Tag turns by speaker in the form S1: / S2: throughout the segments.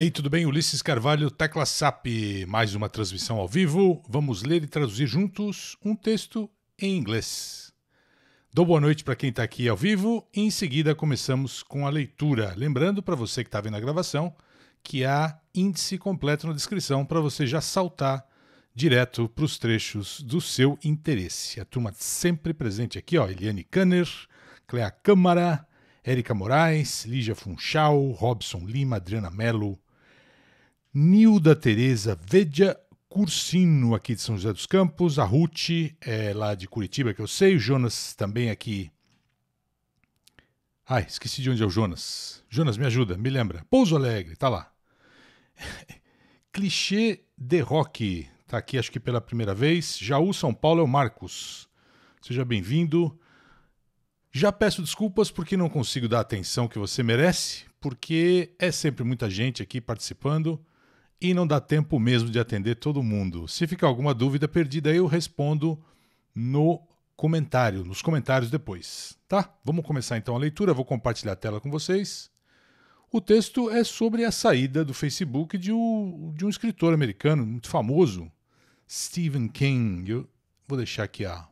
S1: Ei, tudo bem? Ulisses Carvalho, Tecla SAP. Mais uma transmissão ao vivo. Vamos ler e traduzir juntos um texto em inglês. Dou boa noite para quem está aqui ao vivo e em seguida começamos com a leitura. Lembrando para você que está vendo a gravação que há índice completo na descrição para você já saltar direto para os trechos do seu interesse. A turma sempre presente aqui, ó, Eliane Kanner, Clea Câmara, Érica Moraes, Lígia Funchal, Robson Lima, Adriana Mello, Nilda Tereza Vedia Cursino, aqui de São José dos Campos, a Ruth, é lá de Curitiba, que eu sei, o Jonas também aqui. Ai, esqueci de onde é o Jonas. Jonas, me ajuda, me lembra. Pouso Alegre, tá lá. Clichê de Rock, tá aqui acho que pela primeira vez. Jaú, São Paulo, é o Marcos. Seja bem-vindo. Já peço desculpas porque não consigo dar a atenção que você merece, porque é sempre muita gente aqui participando e não dá tempo mesmo de atender todo mundo. Se ficar alguma dúvida perdida, eu respondo no comentário, nos comentários depois, tá? Vamos começar então a leitura, vou compartilhar a tela com vocês. O texto é sobre a saída do Facebook de um, de um escritor americano muito famoso, Stephen King. Eu vou deixar aqui a,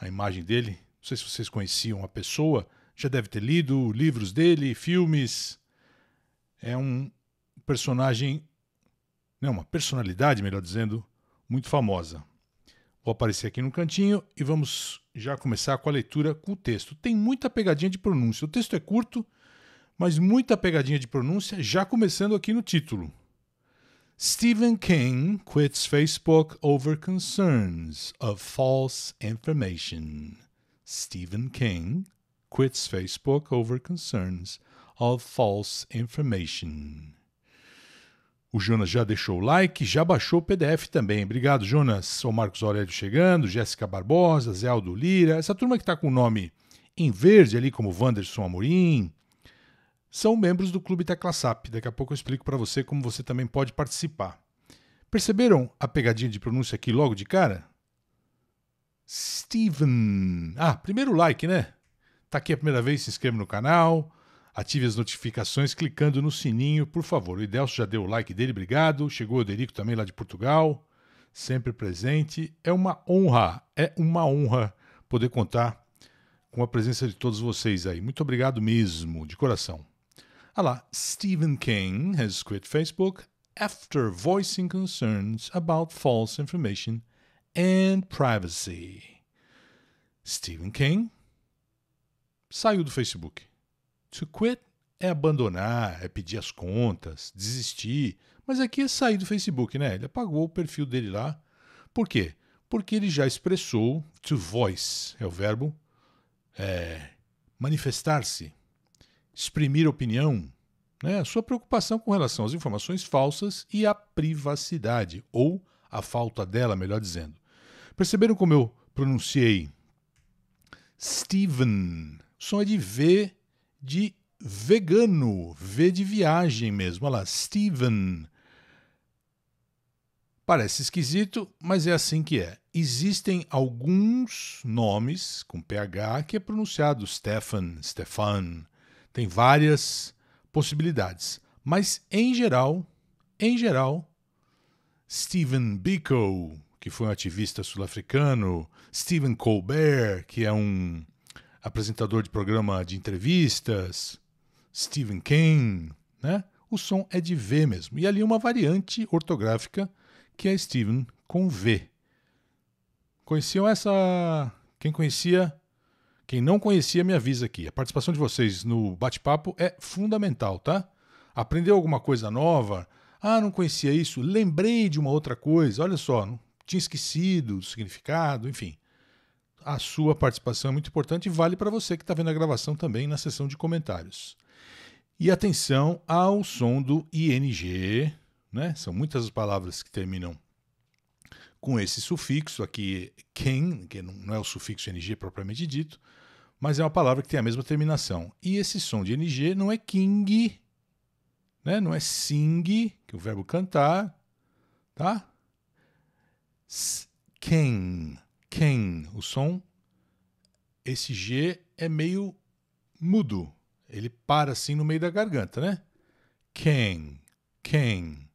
S1: a imagem dele. Não sei se vocês conheciam a pessoa, já deve ter lido livros dele, filmes. É um personagem, né, uma personalidade, melhor dizendo, muito famosa. Vou aparecer aqui no cantinho e vamos já começar com a leitura com o texto. Tem muita pegadinha de pronúncia. O texto é curto, mas muita pegadinha de pronúncia já começando aqui no título. Stephen King quits Facebook over concerns of false information. Stephen King quits Facebook over concerns of false information. O Jonas já deixou o like, já baixou o PDF também. Obrigado, Jonas. São Marcos Aurélio chegando, Jéssica Barbosa, Zé Aldo Lira, essa turma que está com o nome em verde ali, como Wanderson Amorim, são membros do Clube Tecla SAP. Daqui a pouco eu explico para você como você também pode participar. Perceberam a pegadinha de pronúncia aqui logo de cara? Steven. Ah, primeiro like, né? Tá aqui a primeira vez, se inscreve no canal, Ative as notificações clicando no sininho, por favor. O Idelso já deu o like dele, obrigado. Chegou o Derico também lá de Portugal, sempre presente. É uma honra, é uma honra poder contar com a presença de todos vocês aí. Muito obrigado mesmo, de coração. Ah lá, Stephen King has quit Facebook after voicing concerns about false information and privacy. Stephen King saiu do Facebook. To quit é abandonar, é pedir as contas, desistir. Mas aqui é sair do Facebook, né? Ele apagou o perfil dele lá. Por quê? Porque ele já expressou to voice, é o verbo é, manifestar-se, exprimir opinião, né? a sua preocupação com relação às informações falsas e à privacidade, ou a falta dela, melhor dizendo. Perceberam como eu pronunciei Steven? O som é de V de vegano, V de viagem mesmo. Olha lá, Steven. Parece esquisito, mas é assim que é. Existem alguns nomes com PH que é pronunciado Stefan, Stefan. Tem várias possibilidades, mas em geral, em geral, Stephen Biko, que foi um ativista sul-africano, Stephen Colbert, que é um apresentador de programa de entrevistas, Stephen King, né? O som é de V mesmo. E ali uma variante ortográfica que é Stephen com V. Conheciam essa? Quem conhecia? Quem não conhecia, me avisa aqui. A participação de vocês no bate-papo é fundamental, tá? Aprendeu alguma coisa nova? Ah, não conhecia isso. Lembrei de uma outra coisa. Olha só, tinha esquecido o significado, enfim. A sua participação é muito importante e vale para você que está vendo a gravação também na sessão de comentários. E atenção ao som do ING, né? São muitas as palavras que terminam com esse sufixo aqui, quem, que não é o sufixo ng propriamente dito, mas é uma palavra que tem a mesma terminação. E esse som de ng não é king, né? Não é sing, que é o verbo cantar, tá? S quem. Quem? o som, esse G é meio mudo. Ele para assim no meio da garganta, né? Quem? Quem?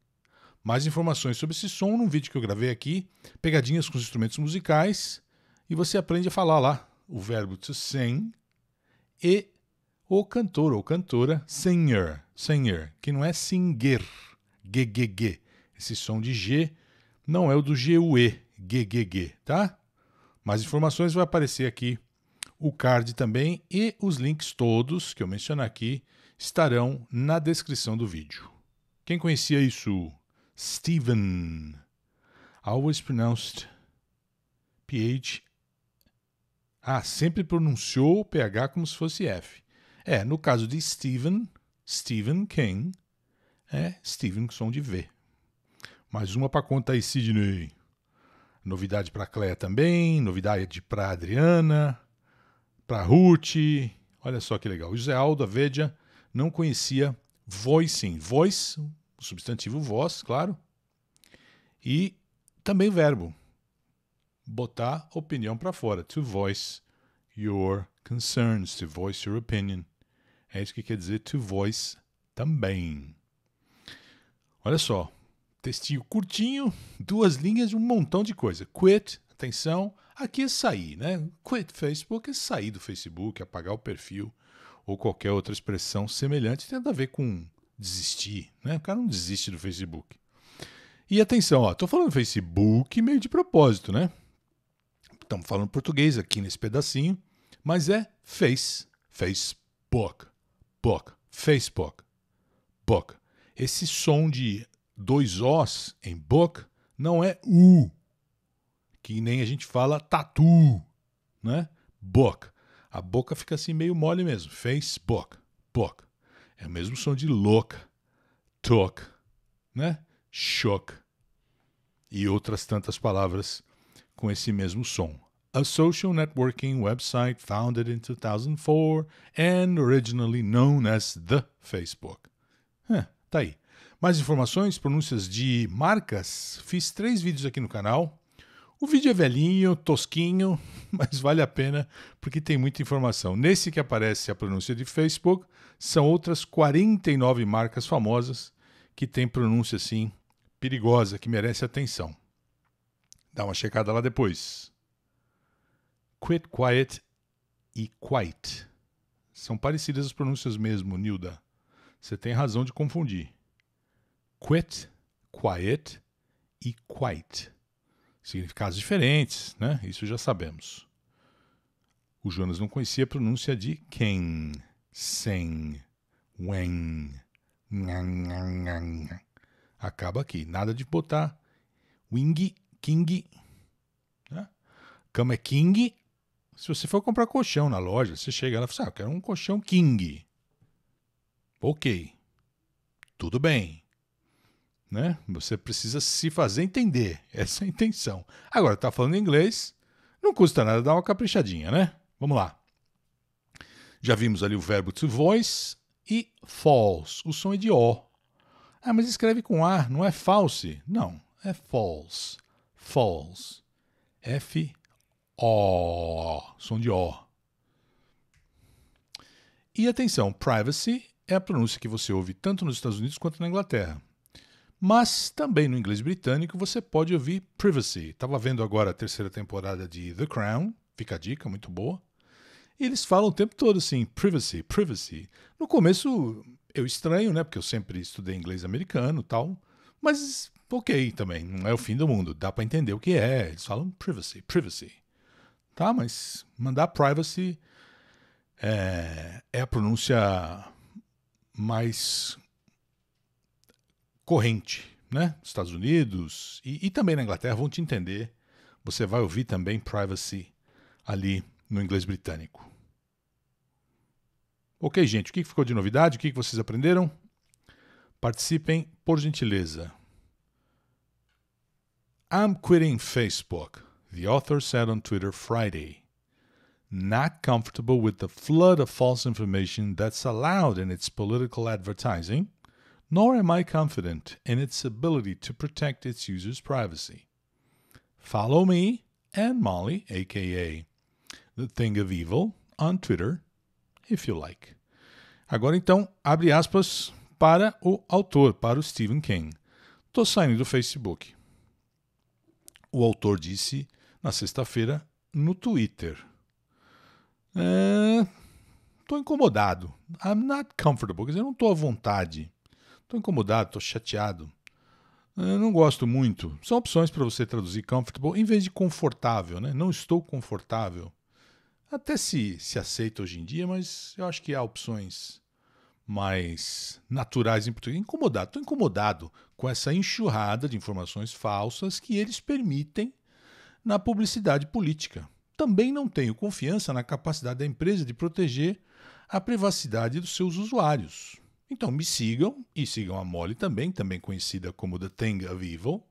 S1: Mais informações sobre esse som num vídeo que eu gravei aqui, pegadinhas com os instrumentos musicais, e você aprende a falar lá o verbo to sing e o cantor ou cantora singer, singer, que não é singer, ggg. Esse som de G não é o do GUE, ggg, tá? Mais informações vai aparecer aqui o card também e os links todos que eu mencionar aqui estarão na descrição do vídeo. Quem conhecia isso? Steven. Always pronounced PH. Ah, sempre pronunciou o PH como se fosse F. É, no caso de Steven, Stephen King, é Steven com som de V. Mais uma para conta aí, Sidney. Novidade para Cléia também, novidade para Adriana, para Ruth. Olha só que legal. O José Aldo Avedia não conhecia voicing. Voice, o substantivo voz, claro. E também verbo. Botar opinião para fora. To voice your concerns, to voice your opinion. É isso que quer dizer to voice também. Olha só, Textinho curtinho, duas linhas e um montão de coisa. Quit, atenção, aqui é sair, né? Quit Facebook é sair do Facebook, apagar o perfil ou qualquer outra expressão semelhante. Tem a ver com desistir, né? O cara não desiste do Facebook. E atenção, ó, tô falando Facebook meio de propósito, né? Estamos falando português aqui nesse pedacinho, mas é face, Facebook, book, Facebook, book. Esse som de dois Os em book não é U, que nem a gente fala tatu, né? Book. A boca fica assim meio mole mesmo. Facebook, book. É o mesmo som de louca, toca, né? Choque. E outras tantas palavras com esse mesmo som. A social networking website founded in 2004 and originally known as the Facebook. Huh, tá aí. Mais informações, pronúncias de marcas, fiz três vídeos aqui no canal. O vídeo é velhinho, tosquinho, mas vale a pena porque tem muita informação. Nesse que aparece a pronúncia de Facebook, são outras 49 marcas famosas que têm pronúncia assim perigosa, que merece atenção. Dá uma checada lá depois. Quit quiet e quite. São parecidas as pronúncias mesmo, Nilda. Você tem razão de confundir quit, quiet e quite. Significados diferentes, né? Isso já sabemos. O Jonas não conhecia a pronúncia de quem, sem, when, acaba aqui. Nada de botar wing, king. Né? Cama é king. Se você for comprar colchão na loja, você chega lá e fala, assim, ah, eu quero um colchão king. Ok. Tudo bem. Né? Você precisa se fazer entender. Essa é a intenção. Agora, está falando inglês, não custa nada dar uma caprichadinha, né? Vamos lá. Já vimos ali o verbo to voice e false. O som é de O. Ah, mas escreve com A, não é false? Não, é false. False. F-O. Som de O. E atenção, privacy é a pronúncia que você ouve tanto nos Estados Unidos quanto na Inglaterra. Mas também no inglês britânico você pode ouvir Privacy. Estava vendo agora a terceira temporada de The Crown, fica a dica, muito boa. E eles falam o tempo todo assim, privacy, privacy. No começo eu estranho, né? Porque eu sempre estudei inglês americano tal. Mas ok também, não é o fim do mundo. Dá para entender o que é. Eles falam privacy, privacy. Tá, mas mandar privacy é, é a pronúncia mais corrente, né? Estados Unidos e, e também na Inglaterra vão te entender. Você vai ouvir também privacy ali no inglês britânico. Ok, gente, o que ficou de novidade? O que vocês aprenderam? Participem, por gentileza. I'm quitting Facebook, the author said on Twitter Friday. Not comfortable with the flood of false information that's allowed in its political advertising, nor am I confident in its ability to protect its users' privacy. Follow me and Molly, aka The Thing of Evil, on Twitter, if you like. Agora então, abre aspas para o autor, para o Stephen King. Tô saindo do Facebook. O autor disse na sexta-feira no Twitter. É, tô incomodado. I'm not comfortable. Quer dizer, não tô à vontade Estou incomodado, estou chateado. Eu não gosto muito. São opções para você traduzir comfortable em vez de confortável, né? Não estou confortável. Até se, se aceita hoje em dia, mas eu acho que há opções mais naturais em português. Incomodado, estou incomodado com essa enxurrada de informações falsas que eles permitem na publicidade política. Também não tenho confiança na capacidade da empresa de proteger a privacidade dos seus usuários. Então me sigam e sigam a Molly também, também conhecida como The Thing of Evil,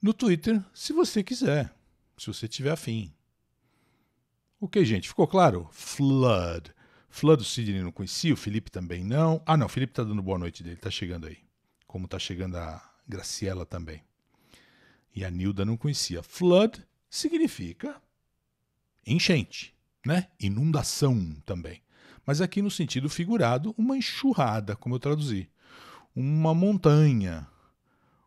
S1: no Twitter, se você quiser, se você tiver afim. Ok, gente, ficou claro? Flood. Flood o Sidney não conhecia, o Felipe também não. Ah, não, o Felipe tá dando boa noite dele, tá chegando aí. Como tá chegando a Graciela também. E a Nilda não conhecia. Flood significa enchente, né? Inundação também mas aqui no sentido figurado, uma enxurrada, como eu traduzi. Uma montanha,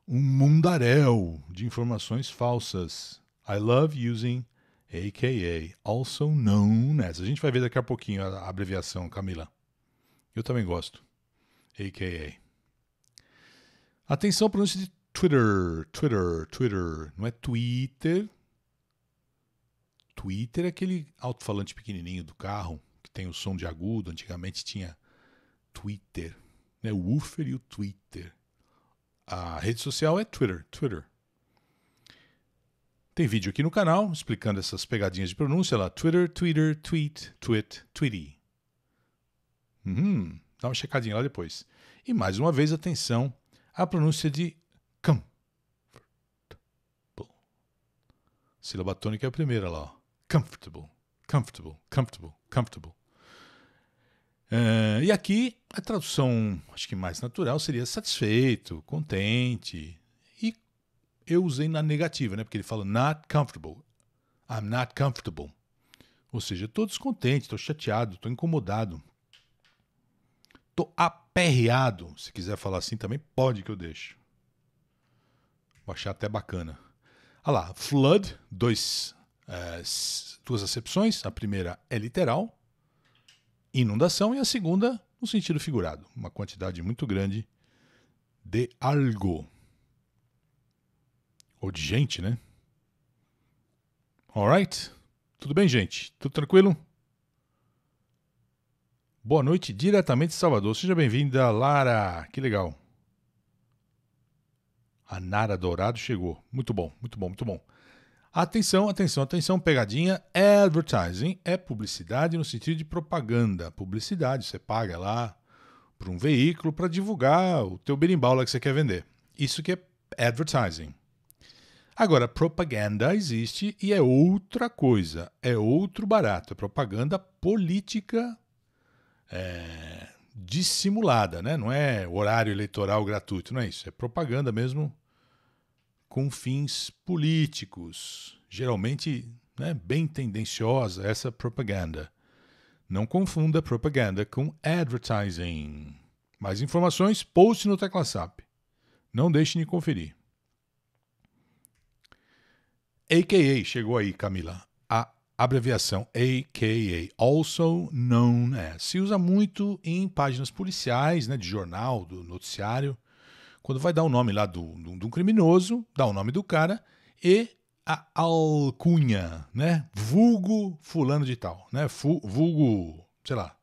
S1: um mundaréu de informações falsas. I love using AKA, also known as. A gente vai ver daqui a pouquinho a abreviação, Camila. Eu também gosto. AKA. Atenção à pronúncia de Twitter, Twitter, Twitter. Não é Twitter. Twitter é aquele alto-falante pequenininho do carro tem o som de agudo, antigamente tinha Twitter, né? o woofer e o Twitter. A rede social é Twitter, Twitter. Tem vídeo aqui no canal explicando essas pegadinhas de pronúncia lá, Twitter, Twitter, tweet, tweet, tweety. Uhum, dá uma checadinha lá depois. E mais uma vez, atenção à pronúncia de comfortable Sílaba tônica é a primeira lá. Comfortable, comfortable, comfortable, comfortable. Uh, e aqui a tradução, acho que mais natural, seria satisfeito, contente. E eu usei na negativa, né? Porque ele fala not comfortable. I'm not comfortable. Ou seja, estou descontente, estou chateado, estou incomodado. Estou aperreado. Se quiser falar assim também, pode que eu deixe, Vou achar até bacana. Olha lá, flood, dois, uh, duas acepções. A primeira é literal, inundação, e a segunda, no sentido figurado, uma quantidade muito grande de algo. Ou de gente, né? Alright? Tudo bem, gente? Tudo tranquilo? Boa noite diretamente de Salvador. Seja bem-vinda, Lara. Que legal. A Nara Dourado chegou. Muito bom, muito bom, muito bom. Atenção, atenção, atenção, pegadinha. É advertising é publicidade no sentido de propaganda. Publicidade, você paga lá para um veículo para divulgar o teu berimbau lá que você quer vender. Isso que é advertising. Agora, propaganda existe e é outra coisa, é outro barato, é propaganda política é, dissimulada, né? Não é horário eleitoral gratuito, não é isso, é propaganda mesmo com fins políticos, geralmente né, bem tendenciosa essa propaganda. Não confunda propaganda com advertising. Mais informações, post no TeclaSap. Não deixe de conferir. AKA chegou aí, Camila. A abreviação AKA, also known as, se usa muito em páginas policiais, né, de jornal, do noticiário, quando vai dar o nome lá de um criminoso, dá o nome do cara e a alcunha, né? Vulgo fulano de tal, né? Fu, vulgo, sei lá,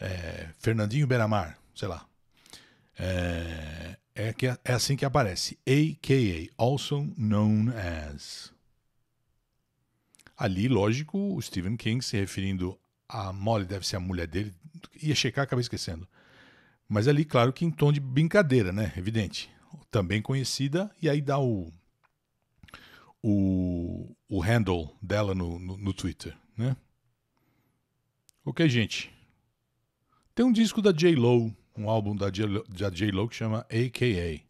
S1: é, Fernandinho Beramar, sei lá. É, é, que, é, é assim que aparece. AKA, also known as. Ali, lógico, o Stephen King se referindo a Molly, deve ser a mulher dele, ia checar, acabei esquecendo. Mas ali, claro que em tom de brincadeira, né? Evidente. Também conhecida, e aí dá o, o, o handle dela no, no, no Twitter, né? Ok, gente. Tem um disco da J-Lo, um álbum da J-Lo que chama AKA.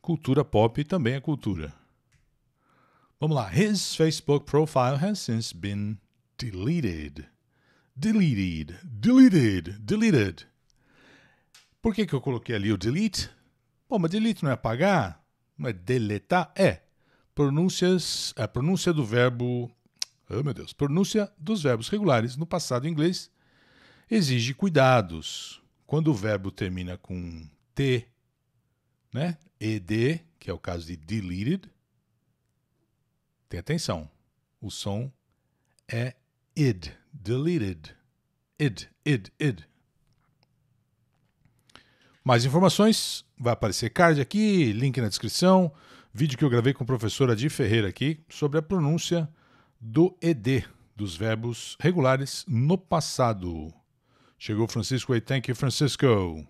S1: Cultura pop também é cultura. Vamos lá. His Facebook profile has since been deleted. Deleted. Deleted. Deleted. Por que, que eu coloquei ali o delete? Bom, mas delete não é apagar? Não é deletar? É. Pronúncias, a é pronúncia do verbo. Oh, meu Deus. Pronúncia dos verbos regulares no passado inglês exige cuidados. Quando o verbo termina com T, né? ED, que é o caso de deleted, tem atenção. O som é id, deleted. Id, id, id. Mais informações, vai aparecer card aqui, link na descrição, vídeo que eu gravei com a professora Di Ferreira aqui sobre a pronúncia do ED, dos verbos regulares no passado. Chegou Francisco aí, thank you, Francisco.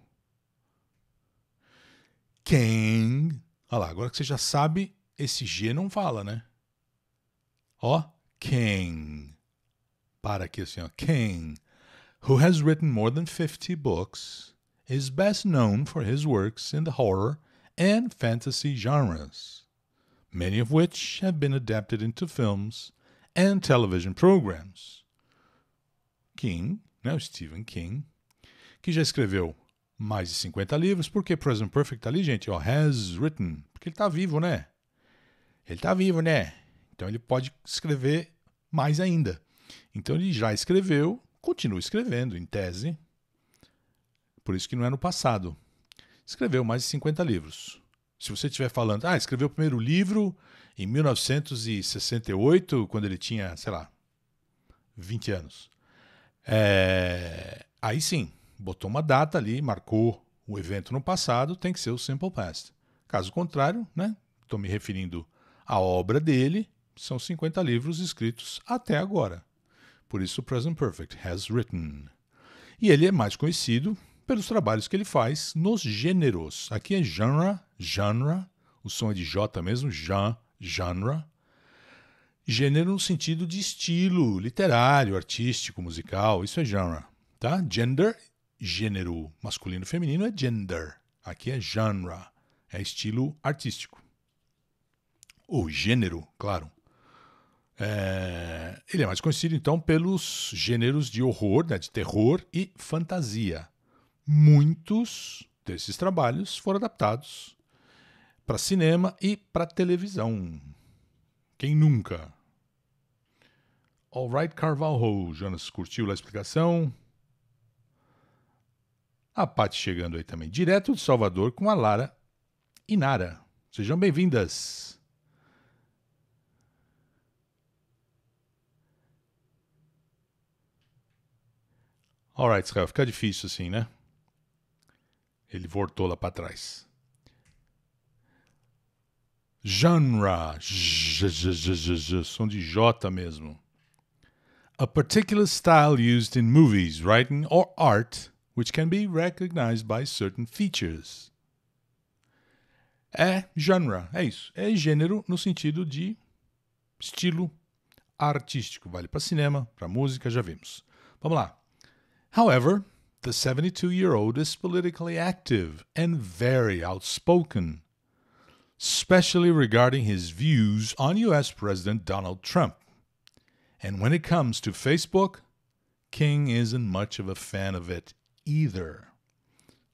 S1: Quem? Olha lá, agora que você já sabe, esse G não fala, né? Ó, quem? Para aqui assim, ó, quem? Who has written more than 50 books is best known for his works in the horror and fantasy genres, many of which have been adapted into films and television programs. King, né, Stephen King, que já escreveu mais de 50 livros, porque Present Perfect ali, gente, ó, has written, porque ele está vivo, né? Ele está vivo, né? Então ele pode escrever mais ainda. Então ele já escreveu, continua escrevendo, em tese, por isso que não é no passado. Escreveu mais de 50 livros. Se você estiver falando, ah, escreveu o primeiro livro em 1968, quando ele tinha, sei lá, 20 anos. É... Aí sim, botou uma data ali, marcou o evento no passado, tem que ser o Simple Past. Caso contrário, né? Estou me referindo à obra dele, são 50 livros escritos até agora. Por isso, o Present Perfect has written. E ele é mais conhecido, pelos trabalhos que ele faz nos gêneros. Aqui é genre, genre, o som é de J mesmo, genre, genre. Gênero no sentido de estilo literário, artístico, musical, isso é genre, tá? Gender, gênero, masculino e feminino é gender. Aqui é genre, é estilo artístico. Ou gênero, claro. É, ele é mais conhecido, então, pelos gêneros de horror, né, de terror e fantasia. Muitos desses trabalhos foram adaptados para cinema e para televisão. Quem nunca? Alright Carvalho, Jonas curtiu a explicação? A Paty chegando aí também, direto de Salvador com a Lara e Nara. Sejam bem-vindas! Alright, Israel, fica difícil assim, né? Ele voltou lá para trás. Genre, j, j, j, som de J mesmo. A particular style used in movies, writing or art, which can be recognized by certain features. É genre, é isso. É gênero no sentido de estilo artístico. Vale para cinema, para música, já vimos. Vamos lá. However, The 72 year old is politically active and very outspoken, especially regarding his views on U.S. President Donald Trump. And when it comes to Facebook, King isn't much of a fan of it either.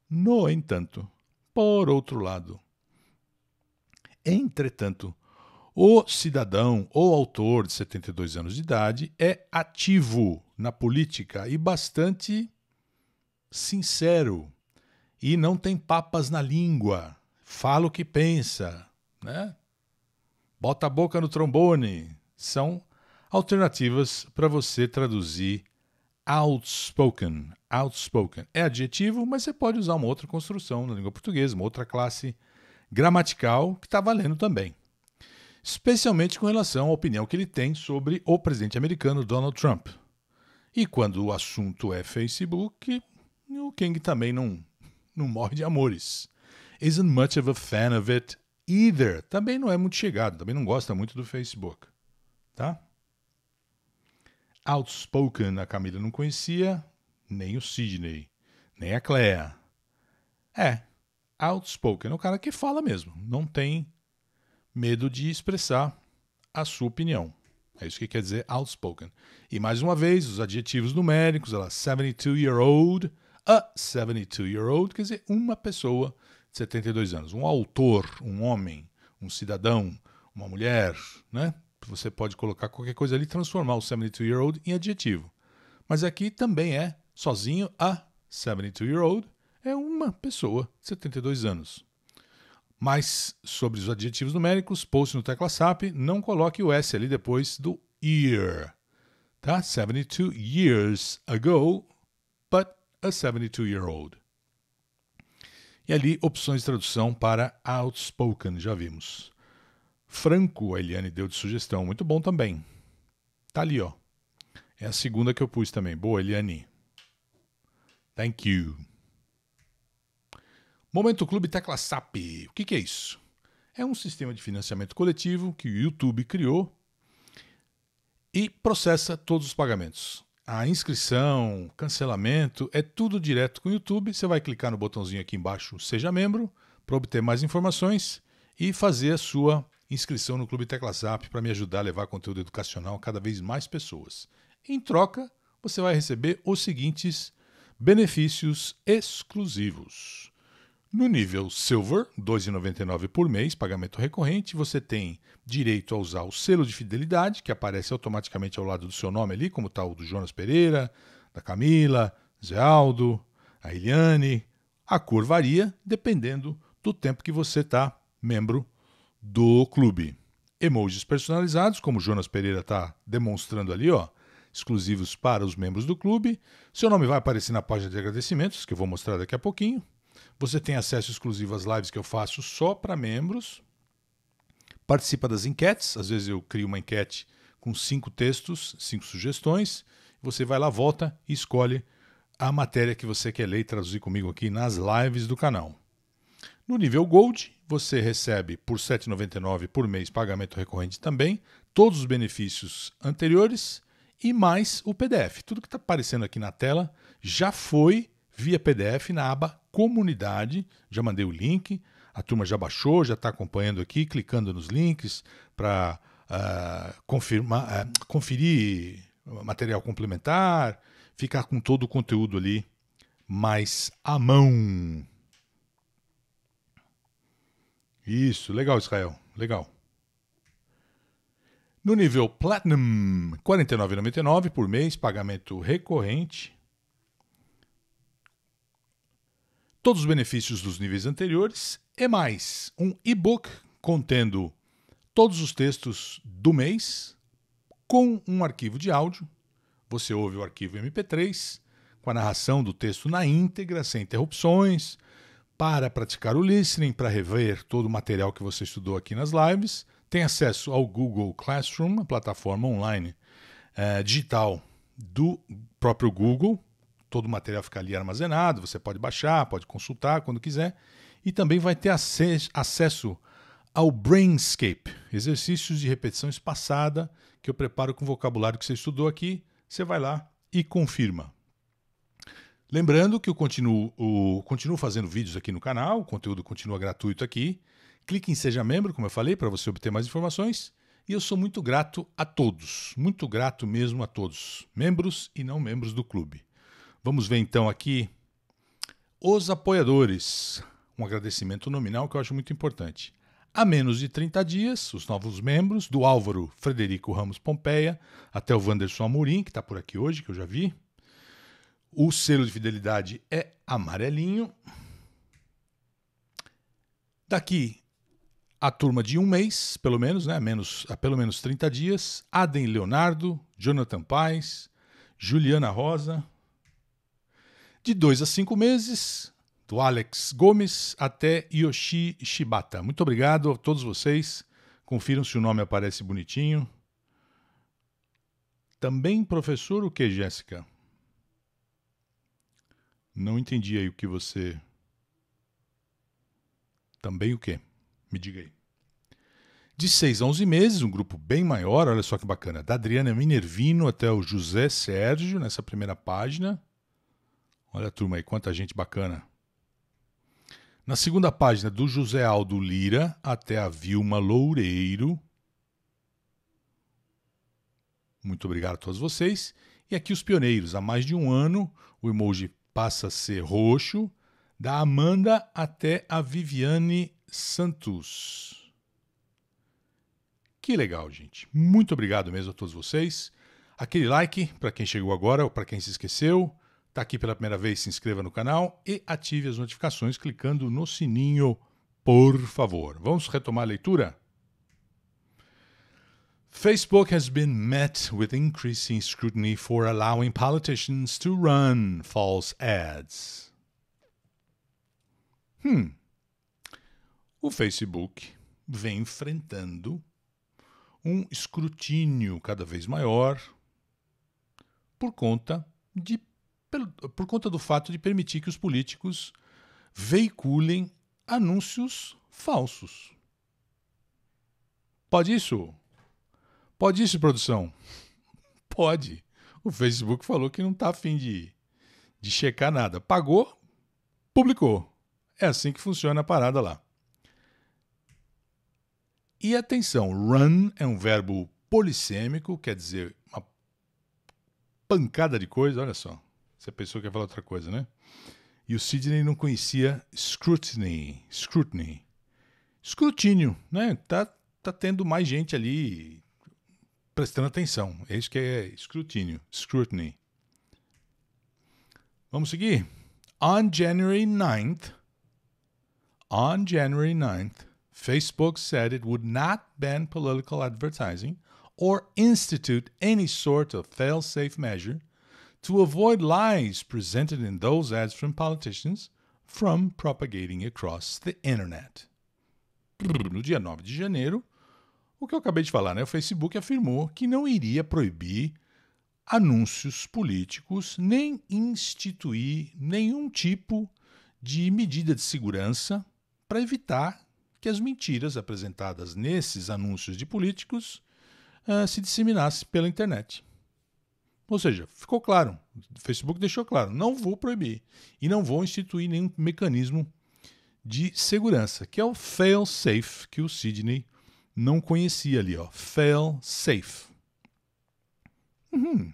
S1: No entanto, por outro lado. Entretanto, o cidadão ou autor de 72 anos de idade é ativo na política e bastante sincero e não tem papas na língua. Fala o que pensa, né? Bota a boca no trombone. São alternativas para você traduzir outspoken. Outspoken é adjetivo, mas você pode usar uma outra construção na língua portuguesa, uma outra classe gramatical que está valendo também. Especialmente com relação à opinião que ele tem sobre o presidente americano Donald Trump. E quando o assunto é Facebook, o King também não, não morre de amores. Isn't much of a fan of it either. Também não é muito chegado, também não gosta muito do Facebook. Tá? Outspoken a Camila não conhecia, nem o Sidney, nem a Claire É, outspoken é o cara que fala mesmo, não tem medo de expressar a sua opinião. É isso que quer dizer outspoken. E mais uma vez, os adjetivos numéricos, ela 72 year old, a 72-year-old, quer dizer, uma pessoa de 72 anos. Um autor, um homem, um cidadão, uma mulher, né? Você pode colocar qualquer coisa ali e transformar o 72-year-old em adjetivo. Mas aqui também é sozinho a 72-year-old é uma pessoa de 72 anos. Mais sobre os adjetivos numéricos, post no tecla SAP, não coloque o S ali depois do year. Tá? 72 years ago a 72-Year-Old. E ali, opções de tradução para Outspoken, já vimos. Franco, a Eliane deu de sugestão, muito bom também. Tá ali, ó. É a segunda que eu pus também. Boa, Eliane. Thank you. Momento Clube Tecla SAP. O que, que é isso? É um sistema de financiamento coletivo que o YouTube criou e processa todos os pagamentos a inscrição, cancelamento, é tudo direto com o YouTube. Você vai clicar no botãozinho aqui embaixo, seja membro, para obter mais informações e fazer a sua inscrição no Clube Tecla Zap para me ajudar a levar conteúdo educacional a cada vez mais pessoas. Em troca, você vai receber os seguintes benefícios exclusivos. No nível Silver, R$ 2,99 por mês, pagamento recorrente, você tem direito a usar o selo de fidelidade, que aparece automaticamente ao lado do seu nome ali, como está o do Jonas Pereira, da Camila, Zé Aldo, a Eliane. A cor varia dependendo do tempo que você está membro do clube. Emojis personalizados, como o Jonas Pereira está demonstrando ali, ó, exclusivos para os membros do clube. Seu nome vai aparecer na página de agradecimentos, que eu vou mostrar daqui a pouquinho. Você tem acesso exclusivo às lives que eu faço só para membros. Participa das enquetes. Às vezes eu crio uma enquete com cinco textos, cinco sugestões. Você vai lá, volta e escolhe a matéria que você quer ler e traduzir comigo aqui nas lives do canal. No nível Gold, você recebe por R$ 7,99 por mês pagamento recorrente também, todos os benefícios anteriores e mais o PDF. Tudo que está aparecendo aqui na tela já foi via PDF na aba comunidade. Já mandei o link, a turma já baixou, já está acompanhando aqui, clicando nos links para uh, ah, confirmar, uh, conferir material complementar, ficar com todo o conteúdo ali mais à mão. Isso, legal, Israel, legal. No nível Platinum, R$ 49,99 por mês, pagamento recorrente. todos os benefícios dos níveis anteriores e mais um e-book contendo todos os textos do mês com um arquivo de áudio. Você ouve o arquivo MP3 com a narração do texto na íntegra, sem interrupções, para praticar o listening, para rever todo o material que você estudou aqui nas lives. Tem acesso ao Google Classroom, a plataforma online eh, digital do próprio Google, todo o material fica ali armazenado, você pode baixar, pode consultar quando quiser. E também vai ter acesso ao Brainscape, exercícios de repetição espaçada que eu preparo com o vocabulário que você estudou aqui. Você vai lá e confirma. Lembrando que eu continuo, o, continuo fazendo vídeos aqui no canal, o conteúdo continua gratuito aqui. Clique em Seja Membro, como eu falei, para você obter mais informações. E eu sou muito grato a todos, muito grato mesmo a todos, membros e não membros do clube. Vamos ver então aqui os apoiadores. Um agradecimento nominal que eu acho muito importante. Há menos de 30 dias, os novos membros, do Álvaro Frederico Ramos Pompeia até o Wanderson Amorim, que está por aqui hoje, que eu já vi. O selo de fidelidade é amarelinho. Daqui a turma de um mês, pelo menos, né? Menos, a pelo menos 30 dias. Adem Leonardo, Jonathan Paz, Juliana Rosa, de dois a cinco meses, do Alex Gomes até Yoshi Shibata. Muito obrigado a todos vocês. Confiram se o nome aparece bonitinho. Também professor o que, Jéssica? Não entendi aí o que você. Também o que? Me diga aí. De 6 a 11 meses, um grupo bem maior, olha só que bacana. Da Adriana Minervino até o José Sérgio, nessa primeira página. Olha a turma aí, quanta gente bacana. Na segunda página, do José Aldo Lira até a Vilma Loureiro. Muito obrigado a todos vocês. E aqui os pioneiros. Há mais de um ano, o emoji passa a ser roxo, da Amanda até a Viviane Santos. Que legal, gente. Muito obrigado mesmo a todos vocês. Aquele like para quem chegou agora ou para quem se esqueceu está aqui pela primeira vez, se inscreva no canal e ative as notificações clicando no sininho, por favor. Vamos retomar a leitura? Facebook has been met with increasing scrutiny for allowing politicians to run false ads. Hum. O Facebook vem enfrentando um escrutínio cada vez maior por conta de por conta do fato de permitir que os políticos veiculem anúncios falsos. Pode isso? Pode isso, produção? Pode. O Facebook falou que não está afim de, de checar nada. Pagou, publicou. É assim que funciona a parada lá. E atenção, run é um verbo polissêmico, quer dizer, uma pancada de coisa, olha só. Você pensou que ia falar outra coisa, né? E o Sidney não conhecia scrutiny, scrutiny. Escrutínio, né? Tá, tá tendo mais gente ali prestando atenção. É isso que é escrutínio, scrutiny. Vamos seguir? On January 9th, on January 9th, Facebook said it would not ban political advertising or institute any sort of fail-safe measure to avoid lies presented in those ads from politicians from propagating across the internet. No dia 9 de janeiro, o que eu acabei de falar, né? O Facebook afirmou que não iria proibir anúncios políticos nem instituir nenhum tipo de medida de segurança para evitar que as mentiras apresentadas nesses anúncios de políticos uh, se disseminassem pela internet. Ou seja, ficou claro, o Facebook deixou claro, não vou proibir e não vou instituir nenhum mecanismo de segurança, que é o fail safe que o Sidney não conhecia ali, ó. Fail safe. Uhum.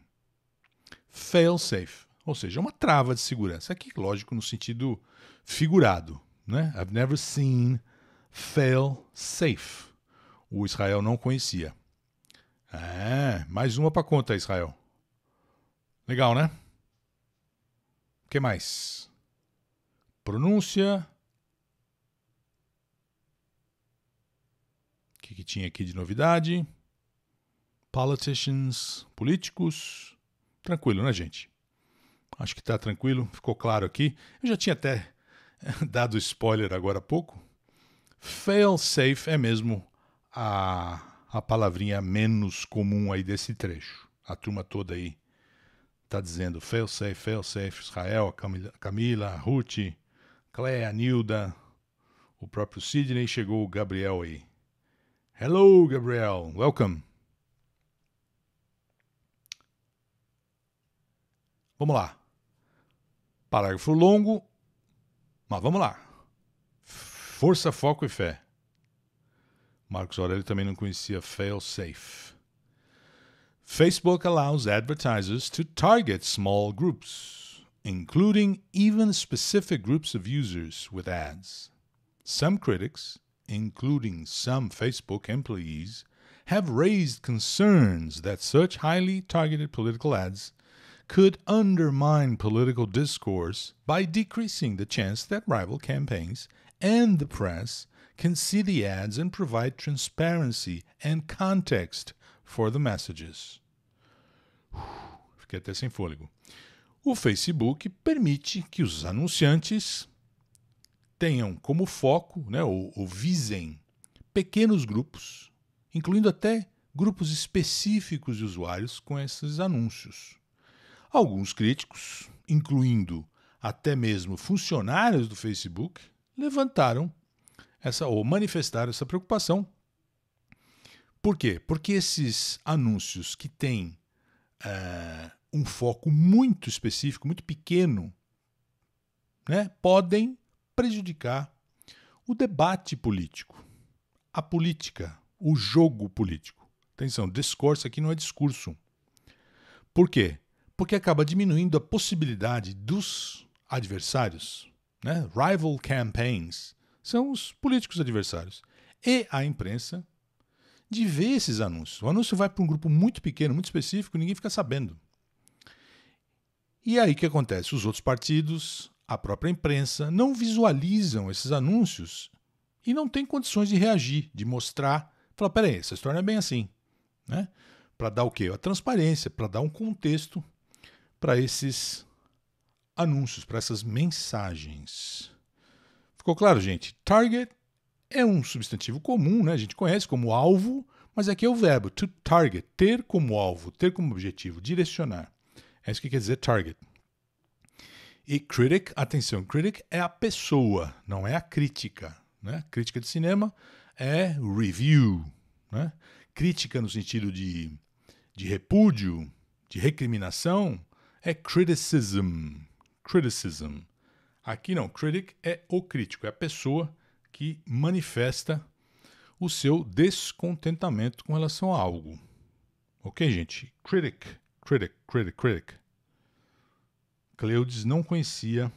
S1: Fail safe, ou seja, é uma trava de segurança. Aqui, lógico, no sentido figurado, né? I've never seen fail safe. O Israel não conhecia. É, mais uma para conta, Israel. Legal, né? O que mais? Pronúncia. O que, que tinha aqui de novidade? Politicians, políticos. Tranquilo, né, gente? Acho que tá tranquilo, ficou claro aqui. Eu já tinha até dado spoiler agora há pouco. Fail safe é mesmo a, a palavrinha menos comum aí desse trecho. A turma toda aí Está dizendo fail safe, fail safe, Israel, Camila, Camila Ruth, Cléa, Nilda, o próprio Sidney chegou o Gabriel aí. Hello, Gabriel. Welcome. Vamos lá. Parágrafo longo, mas vamos lá. Força, foco e fé. Marcos Aurélio também não conhecia fail safe. Facebook allows advertisers to target small groups, including even specific groups of users with ads. Some critics, including some Facebook employees, have raised concerns that such highly targeted political ads could undermine political discourse by decreasing the chance that rival campaigns and the press can see the ads and provide transparency and context for the messages. Fiquei até sem fôlego. O Facebook permite que os anunciantes tenham como foco, né, ou, ou visem, pequenos grupos, incluindo até grupos específicos de usuários com esses anúncios. Alguns críticos, incluindo até mesmo funcionários do Facebook, levantaram essa ou manifestaram essa preocupação por quê? Porque esses anúncios que têm eh, um foco muito específico, muito pequeno, né, podem prejudicar o debate político, a política, o jogo político. Atenção, discurso aqui não é discurso. Por quê? Porque acaba diminuindo a possibilidade dos adversários, né? rival campaigns, são os políticos adversários, e a imprensa de ver esses anúncios. O anúncio vai para um grupo muito pequeno, muito específico, ninguém fica sabendo. E aí o que acontece? Os outros partidos, a própria imprensa, não visualizam esses anúncios e não tem condições de reagir, de mostrar, falar, peraí, essa história não é bem assim. Né? Para dar o quê? A transparência, para dar um contexto para esses anúncios, para essas mensagens. Ficou claro, gente? Target é um substantivo comum, né? a gente conhece como alvo, mas aqui é o verbo to target, ter como alvo, ter como objetivo, direcionar. É isso que quer dizer target. E critic, atenção, critic é a pessoa, não é a crítica. Né? Crítica de cinema é review. Né? Crítica no sentido de, de repúdio, de recriminação, é criticism. Criticism. Aqui não, critic é o crítico, é a pessoa que manifesta o seu descontentamento com relação a algo. Ok, gente? Critic, critic, critic, critic. Cleudes não conhecia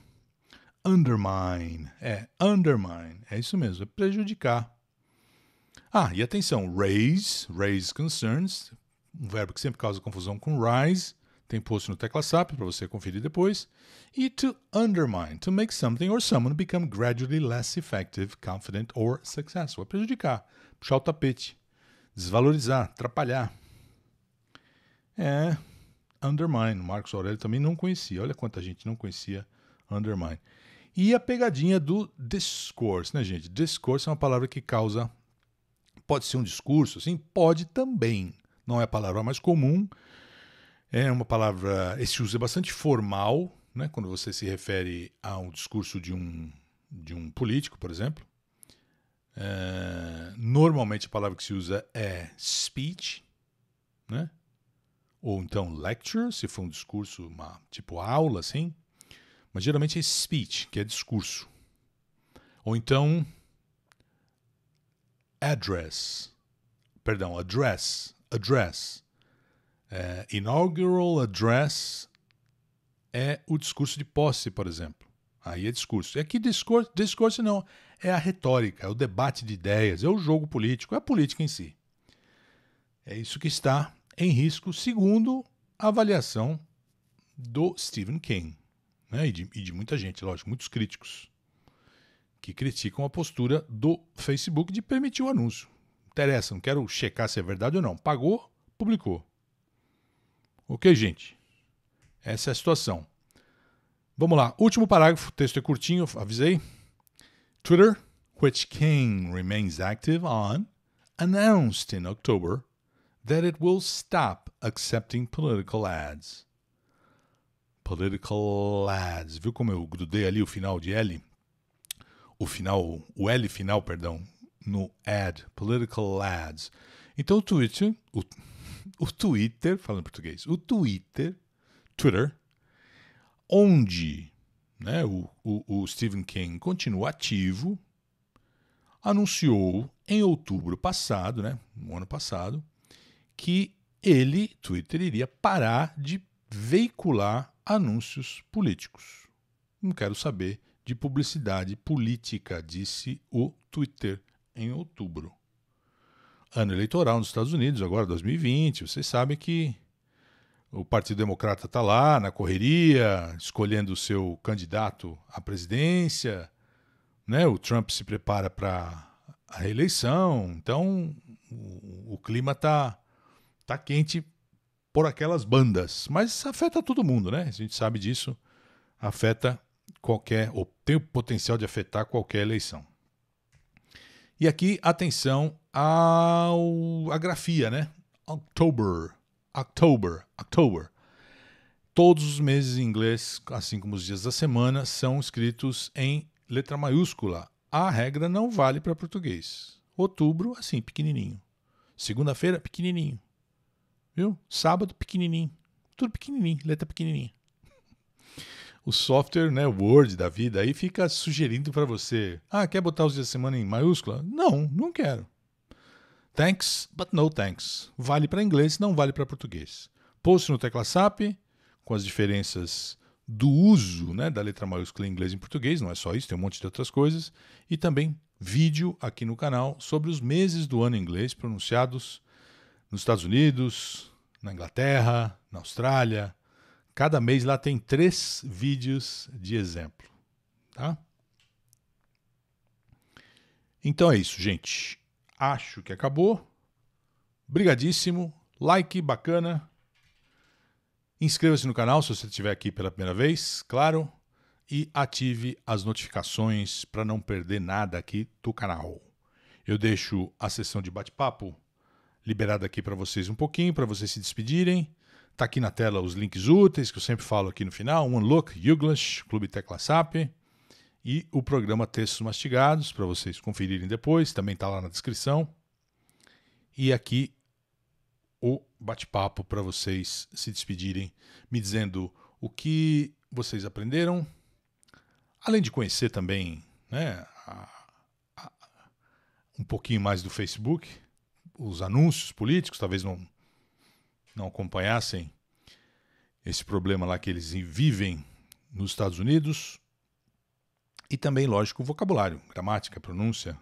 S1: undermine. É, undermine. É isso mesmo, é prejudicar. Ah, e atenção, raise, raise concerns, um verbo que sempre causa confusão com rise, tem post no TeclaSap para você conferir depois. E to undermine, to make something or someone become gradually less effective, confident or successful. É prejudicar, puxar o tapete, desvalorizar, atrapalhar. É, undermine. Marcos Aurélio também não conhecia. Olha quanta gente não conhecia undermine. E a pegadinha do discourse, né, gente? Discourse é uma palavra que causa. Pode ser um discurso, assim. Pode também. Não é a palavra mais comum, é uma palavra, esse eh, uso é bastante formal, né? Quando você se refere a um discurso de um, de um político, por exemplo. É, normalmente a palavra que se usa é speech, né? Ou então lecture, se for um discurso, uma, tipo aula, assim. Mas geralmente é speech, que é discurso. Ou então address. Perdão, address. Address é, inaugural address é o discurso de posse, por exemplo. Aí é discurso. É e aqui discurso, discurso não, é a retórica, é o debate de ideias, é o jogo político, é a política em si. É isso que está em risco, segundo a avaliação do Stephen King né? e, de, e de muita gente, lógico, muitos críticos que criticam a postura do Facebook de permitir o anúncio. Interessa, não quero checar se é verdade ou não. Pagou, publicou. Ok, gente? Essa é a situação. Vamos lá. Último parágrafo. O texto é curtinho, avisei. Twitter, which King remains active on, announced in October that it will stop accepting political ads. Political ads. Viu como eu grudei ali o final de L? O final, o L final, perdão, no ad. Political ads. Então o Twitter, o, o Twitter, falando em português, o Twitter, Twitter, onde né, o, o, o Stephen King continua ativo, anunciou em outubro passado, né, no ano passado, que ele, Twitter, iria parar de veicular anúncios políticos. Não quero saber de publicidade política, disse o Twitter em outubro ano eleitoral nos Estados Unidos, agora 2020, vocês sabem que o Partido Democrata está lá na correria, escolhendo o seu candidato à presidência, né? O Trump se prepara para a reeleição, então o, o clima está tá quente por aquelas bandas, mas afeta todo mundo, né? A gente sabe disso, afeta qualquer ou tem o potencial de afetar qualquer eleição. E aqui, atenção ao, a grafia, né? October, October, October. Todos os meses em inglês, assim como os dias da semana, são escritos em letra maiúscula. A regra não vale para português. Outubro, assim, pequenininho. Segunda-feira, pequenininho. Viu? Sábado, pequenininho. Tudo pequenininho, letra pequenininha. O software, né, Word da vida, aí fica sugerindo para você: ah, quer botar os dias da semana em maiúscula? Não, não quero. Thanks, but no thanks. Vale para inglês, não vale para português. Post no tecla SAP, com as diferenças do uso né, da letra maiúscula em inglês e em português, não é só isso, tem um monte de outras coisas. E também vídeo aqui no canal sobre os meses do ano em inglês pronunciados nos Estados Unidos, na Inglaterra, na Austrália. Cada mês lá tem três vídeos de exemplo. Tá? Então é isso, gente. Acho que acabou. Brigadíssimo. Like bacana. Inscreva-se no canal se você estiver aqui pela primeira vez, claro. E ative as notificações para não perder nada aqui do canal. Eu deixo a sessão de bate-papo liberada aqui para vocês um pouquinho, para vocês se despedirem. Está aqui na tela os links úteis que eu sempre falo aqui no final. unlock Look, Clube Tecla SAP e o programa Textos Mastigados, para vocês conferirem depois, também está lá na descrição. E aqui o bate-papo para vocês se despedirem, me dizendo o que vocês aprenderam, além de conhecer também né, a, a, um pouquinho mais do Facebook, os anúncios políticos, talvez não, não acompanhassem esse problema lá que eles vivem nos Estados Unidos, e também, lógico, vocabulário, gramática, pronúncia.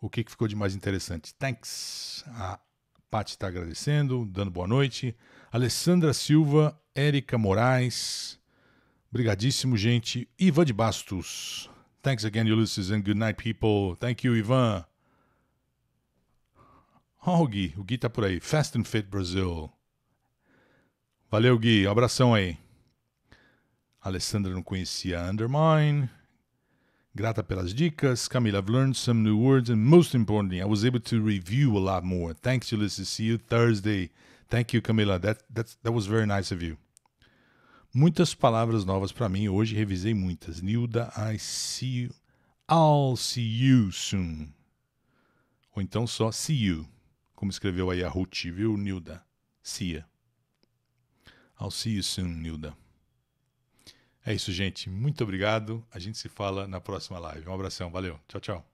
S1: O que, que ficou de mais interessante? Thanks. A Paty está agradecendo, dando boa noite. Alessandra Silva, Érica Moraes. Brigadíssimo, gente. Ivan de Bastos. Thanks again, Ulysses, and good night, people. Thank you, Ivan. Oh, o Gui. O Gui tá por aí. Fast and Fit Brasil. Valeu, Gui. Um abração aí. Alessandra não conhecia Undermine. Grata pelas dicas. Camila. I've learned some new words and most importantly, I was able to review a lot more. Thanks, Ulysses. See you Thursday. Thank you, Camila. That, that, that was very nice of you. Muitas palavras novas para mim. Hoje revisei muitas. Nilda, I see you. I'll see you soon. Ou então só see you. Como escreveu aí a Ruth, viu, Nilda? See ya. I'll see you soon, Nilda. É isso, gente. Muito obrigado. A gente se fala na próxima live. Um abração. Valeu. Tchau, tchau.